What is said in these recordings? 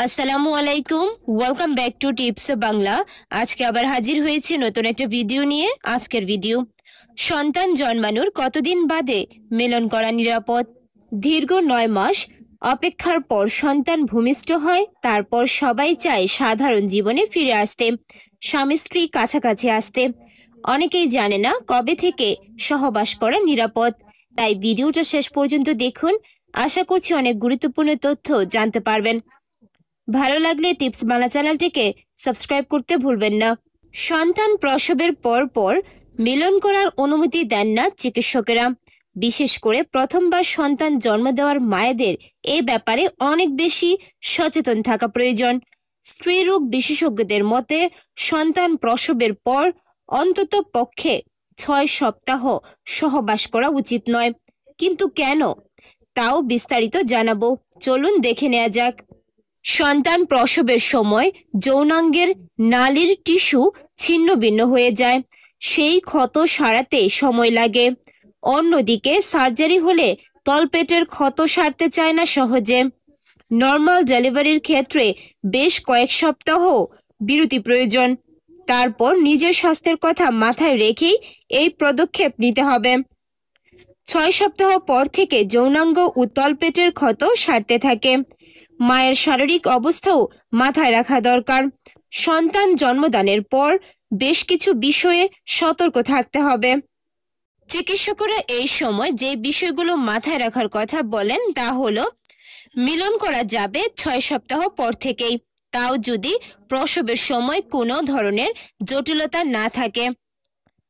আসসালামু আলাইকুম welcome back to tips Bangla আজকে আবার হাজির হয়েছে নতুন একটা ভিডিও নিয়ে আজকের ভিডিও সন্তান জন্মানোর কতদিন বাদে মিলন করা নিরাপদ দীর্ঘ নয় মাস অপেক্ষার পর সন্তান ভূমিষ্ঠ হয় তারপর সবাই চায় সাধারণ জীবনে ফিরে আসতে স্বামী স্ত্রী কাছাকাছি আসতে অনেকেই জানে না কবে থেকে সহবাস করা নিরাপদ তাই ভিডিওটা শেষ পর্যন্ত দেখুন আশা করছি অনেক গুরুত্বপূর্ণ তথ্য জানতে পারবেন ভালো লাগলে টিপস বাংলা চ্যানেলটিকে সাবস্ক্রাইব করতে ভুলবেন না সন্তান প্রসবের পর পর মিলন করার অনুমতি দেন না চিকিৎসকেরা বিশেষ করে প্রথমবার সন্তান জন্ম দেওয়ার মায়েদের এ ব্যাপারে অনেক বেশি সচেতন থাকা প্রয়োজন স্ত্রীরোগ বিশেষজ্ঞদের মতে সন্তান প্রসবের পর অন্তত পক্ষে ছয় সপ্তাহ সহবাস করা উচিত নয় কিন্তু কেন তাও বিস্তারিত জানাবো চলুন দেখে নেওয়া যাক সন্তান প্রসবের সময় যৌনাঙ্গের নালীর টিস্যু ছিন্ন ভিন্ন হয়ে যায় সেই ক্ষত সারাতে সময় লাগে অন্যদিকে সার্জারি হলে তলপেটের ক্ষত সারতে চায় না সহজে নর্মাল ডেলিভারির ক্ষেত্রে বেশ কয়েক সপ্তাহ বিরতি প্রয়োজন তারপর নিজের স্বাস্থ্যের কথা মাথায় রেখেই এই পদক্ষেপ নিতে হবে ছয় সপ্তাহ পর থেকে যৌনাঙ্গ ও তলপেটের ক্ষত সারতে থাকে মায়ের শারীরিক অবস্থাও মাথায় রাখা দরকার সন্তান জন্মদানের পর বেশ কিছু বিষয়ে সতর্ক থাকতে হবে চিকিৎসকরা এই সময় যে বিষয়গুলো মাথায় রাখার কথা বলেন তা হল মিলন করা যাবে ছয় সপ্তাহ পর থেকেই তাও যদি প্রসবের সময় কোনো ধরনের জটিলতা না থাকে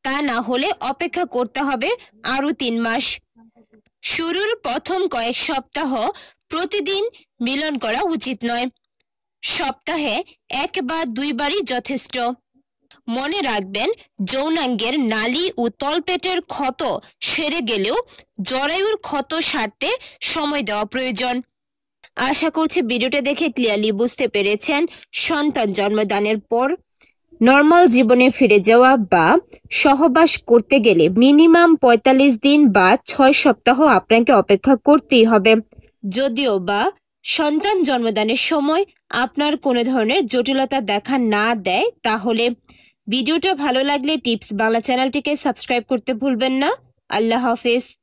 তা না হলে অপেক্ষা করতে হবে আরও তিন মাস শুরুর প্রথম কয়েক সপ্তাহ প্রতিদিন মিলন করা উচিত নয় সপ্তাহে এক বা দুইবারই যথেষ্ট মনে রাখবেন যৌনাঙ্গের নালী ও তলপেটের ক্ষত সেরে গেলেও জরায়ুর ক্ষত সারতে সময় দেওয়া প্রয়োজন আশা করছি ভিডিওটা দেখে ক্লিয়ারলি বুঝতে পেরেছেন সন্তান জন্মদানের পর নর্মাল জীবনে ফিরে যাওয়া বা সহবাস করতে গেলে মিনিমাম ৪৫ দিন বা ছয় সপ্তাহ আপনাকে অপেক্ষা করতেই হবে যদিও বা সন্তান জন্মদানের সময় আপনার কোনো ধরনের জটিলতা দেখা না দেয় তাহলে ভিডিওটা ভালো লাগলে টিপস বাংলা চ্যানেলটিকে সাবস্ক্রাইব করতে ভুলবেন না আল্লাহ হাফেজ